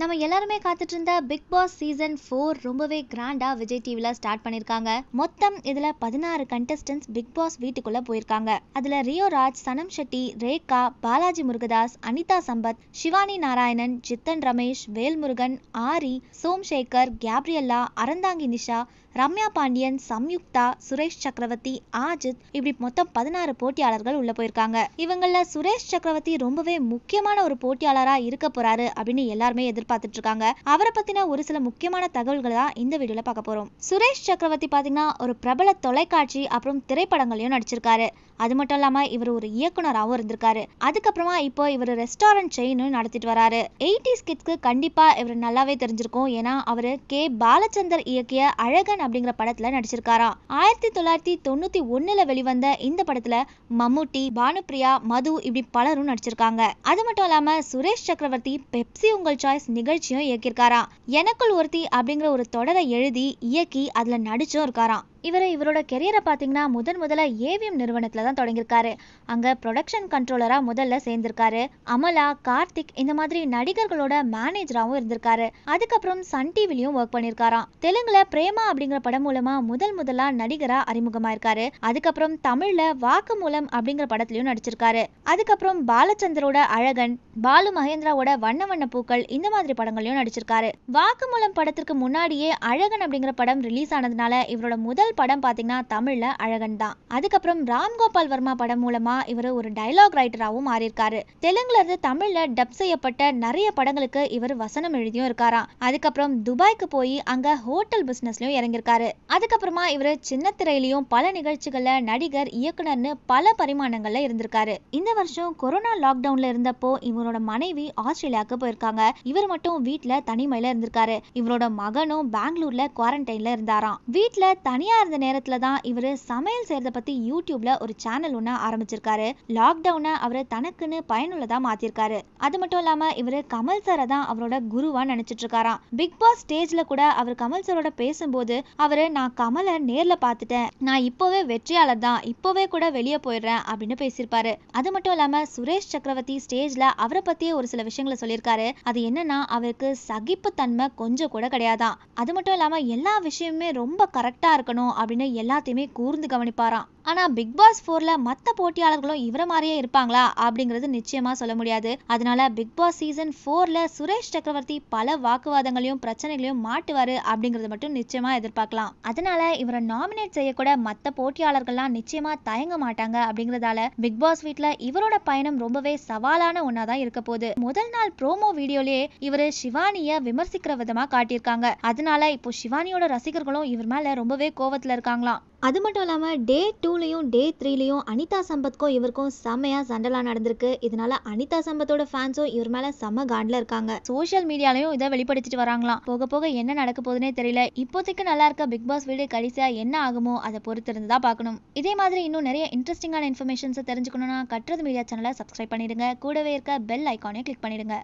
நம்ம எல்லாருமே காத்துட்டு இருந்த பிக் பாஸ் சீசன் ஃபோர் ரொம்பவே கிராண்டா விஜய் டிவில ஸ்டார்ட் பண்ணிருக்காங்க மொத்தம் இதுல பதினாறு கண்டஸ்டன்ஸ் பிக் பாஸ் வீட்டுக்குள்ள போயிருக்காங்க அதுல ரியோ ராஜ் சனம் ஷெட்டி ரேகா பாலாஜி முருகதாஸ் அனிதா சம்பத் சிவானி நாராயணன் ஜித்தன் ரமேஷ் வேல்முருகன் ஆரி சோம்சேகர் கேப்ரியல்லா அறந்தாங்கி நிஷா ரம்யா பாண்டியன் சம்யுக்தா சுரேஷ் சக்கரவர்த்தி ஆஜித் இப்படி மொத்தம் பதினாறு போட்டியாளர்கள் உள்ள போயிருக்காங்க இவங்கள சுரேஷ் சக்கரவர்த்தி ரொம்பவே முக்கியமான ஒரு போட்டியாளராக இருக்க போறாரு அப்படின்னு எல்லாருமே எதிர்பார்த்துட்டு இருக்காங்க அவரை பத்தின ஒரு சில முக்கியமான தகவல்களை தான் இந்த வீடியோல பார்க்க போறோம் சுரேஷ் சக்கரவர்த்தி பாத்தீங்கன்னா ஒரு பிரபல தொலைக்காட்சி அப்புறம் திரைப்படங்களையும் நடிச்சிருக்காரு அது மட்டும் இல்லாமல் இவர் ஒரு இயக்குனராகவும் இருந்திருக்காரு அதுக்கப்புறமா இப்போ இவர் ரெஸ்டாரண்ட் செயின்னு நடத்திட்டு வராரு எயிட்டிஸ் கிட்ஸ்க்கு கண்டிப்பாக இவர் நல்லாவே தெரிஞ்சிருக்கும் ஏன்னா அவர் கே பாலச்சந்தர் இயக்கிய அழகன் அப்படிங்கிற படத்தில் நடிச்சிருக்காராம் ஆயிரத்தி தொள்ளாயிரத்தி தொண்ணூற்றி ஒன்றில் வெளிவந்த இந்த படத்தில் மம்முட்டி பானுப்ரியா மது இப்படி பலரும் நடிச்சிருக்காங்க அது மட்டும் இல்லாமல் சுரேஷ் சக்கரவர்த்தி பெப்சி உங்கள் சாய்ஸ் நிகழ்ச்சியும் இயக்கியிருக்காராம் எனக்குள் ஒருத்தி அப்படிங்கிற ஒரு தொடரை எழுதி இயக்கி அதில் நடிச்சும் இருக்காராம் இவர் இவரோட கெரியரை பார்த்தீங்கன்னா முதன் முதல்ல ஏவிஎம் நிறுவனத்தில் தான் தொடங்கியிருக்காரு அங்கே ப்ரொடக்ஷன் கண்ட்ரோலராக முதல்ல சேர்ந்திருக்காரு அமலா கார்த்திக் இந்த மாதிரி நடிகர்களோட மேனேஜராகவும் இருந்திருக்காரு அதுக்கப்புறம் சன் டிவிலையும் ஒர்க் பண்ணியிருக்காராம் தெலுங்குல பிரேமா அப்படிங்கிற படம் மூலமா முதல் முதலாக நடிகராக அறிமுகமாயிருக்காரு அதுக்கப்புறம் தமிழ்ல வாக்கு மூலம் அப்படிங்கிற படத்துலையும் நடிச்சிருக்காரு அதுக்கப்புறம் பாலச்சந்தரோட அழகன் பாலு மகேந்திராவோட வண்ண வண்ண பூக்கள் இந்த மாதிரி படங்களையும் நடிச்சிருக்காரு வாக்கு மூலம் படத்திற்கு முன்னாடியே அழகன் அப்படிங்கிற படம் ரிலீஸ் ஆனதுனால இவரோட முதல் முதல் படம் பார்த்தீங்கன்னா தமிழில் அழகன் தான் அதுக்கப்புறம் ராம்கோபால் வர்மா படம் மூலமாக இவர் ஒரு டைலாக் ரைட்டராகவும் மாறியிருக்காரு தெலுங்குல இருந்து தமிழில் டப் செய்யப்பட்ட நிறைய படங்களுக்கு இவர் வசனம் எழுதியும் இருக்காராம் அதுக்கப்புறம் துபாய்க்கு போய் அங்கே ஹோட்டல் பிஸ்னஸ்லையும் இறங்கியிருக்காரு அதுக்கப்புறமா இவர் சின்னத்திரையிலையும் பல நிகழ்ச்சிகளில் நடிகர் இயக்குனர்னு பல பரிமாணங்களில் இருந்திருக்காரு இந்த வருஷம் கொரோனா லாக்டவுன்ல இருந்தப்போ இவரோட மனைவி ஆஸ்திரேலியாவுக்கு போயிருக்காங்க இவர் மட்டும் வீட்டில் தனிமையில இருந்திருக்காரு இவரோட மகனும் பெங்களூர்ல குவாரண்டைன்ல இருந்தாராம் வீட்டில் தனியா ஃப்ரீயாக இருந்த நேரத்தில் தான் இவர் சமையல் செய்கிறத பற்றி யூடியூப்ல ஒரு சேனல் ஒன்று ஆரம்பிச்சிருக்காரு லாக்டவுனை அவர் தனக்குன்னு பயனுள்ளதாக மாற்றிருக்காரு அது மட்டும் இல்லாமல் இவர் கமல் சாரை தான் அவரோட குருவாக நினச்சிட்ருக்காராம் இருக்காராம் பிக் பாஸ் ஸ்டேஜில் கூட அவர் கமல் சாரோட பேசும்போது அவர் நான் கமலை நேரில் பார்த்துட்டேன் நான் இப்போவே வெற்றியாளர் தான் இப்போவே கூட வெளியே போயிடுறேன் அப்படின்னு பேசியிருப்பாரு அது மட்டும் இல்லாமல் சுரேஷ் சக்கரவர்த்தி ஸ்டேஜில் அவரை பற்றியே ஒரு சில விஷயங்களை சொல்லியிருக்காரு அது என்னன்னா அவருக்கு சகிப்புத்தன்மை கொஞ்சம் கூட கிடையாதான் அது மட்டும் இல்லாமல் எல்லா விஷயமுமே ரொம்ப கரெக்டாக இருக்கணும் அப்படின்னு எல்லாத்தையுமே கூர்ந்து கவனிப்பாராம் ஆனால் பிக் பாஸ் ஃபோரில் மற்ற போட்டியாளர்களும் இவரை மாதிரியே இருப்பாங்களா அப்படிங்கிறது நிச்சயமாக சொல்ல முடியாது அதனால பிக் பாஸ் சீசன் ஃபோரில் சுரேஷ் சக்கரவர்த்தி பல வாக்குவாதங்களையும் பிரச்சனைகளையும் மாட்டுவார் அப்படிங்கிறது மட்டும் நிச்சயமாக எதிர்பார்க்கலாம் அதனால இவரை நாமினேட் செய்யக்கூட மற்ற போட்டியாளர்கள்லாம் நிச்சயமாக தயங்க மாட்டாங்க அப்படிங்கிறதால பிக் பாஸ் வீட்டில் இவரோட பயணம் ரொம்பவே சவாலான ஒன்றா தான் இருக்க போகுது முதல் நாள் ப்ரோமோ வீடியோலேயே இவர் சிவானியை விமர்சிக்கிற விதமாக காட்டியிருக்காங்க அதனால இப்போ சிவானியோட ரசிகர்களும் இவர் மேலே ரொம்பவே கோவத்தில் இருக்காங்களாம் அது மட்டும் இல்லாமல் டே டூலேயும் டே த்ரீலேயும் அனிதா சம்பத்க்கும் இவருக்கும் செம்மையாக சண்டலாக நடந்திருக்கு இதனால அனிதா சம்பத்தோட ஃபேன்ஸும் இவர் மேலே செம்ம காண்டில் இருக்காங்க சோஷியல் மீடியாலையும் இதை வெளிப்படுத்திட்டு வராங்களாம் போக போக என்ன நடக்க போதுன்னே தெரியல இப்போதைக்கு நல்லா இருக்க பிக் பாஸ் வீடு கடைசியாக என்ன ஆகுமோ அதை பொறுத்து இருந்து தான் பார்க்கணும் இதே மாதிரி இன்னும் நிறைய இன்ட்ரெஸ்டிங்கான இன்ஃபர்மேஷன்ஸை தெரிஞ்சுக்கணும்னா கட்டுறது மீடியா சேனலை சப்ஸ்கிரைப் பண்ணிடுங்க கூடவே இருக்க பெல் ஐக்கானே கிளிக் பண்ணிடுங்க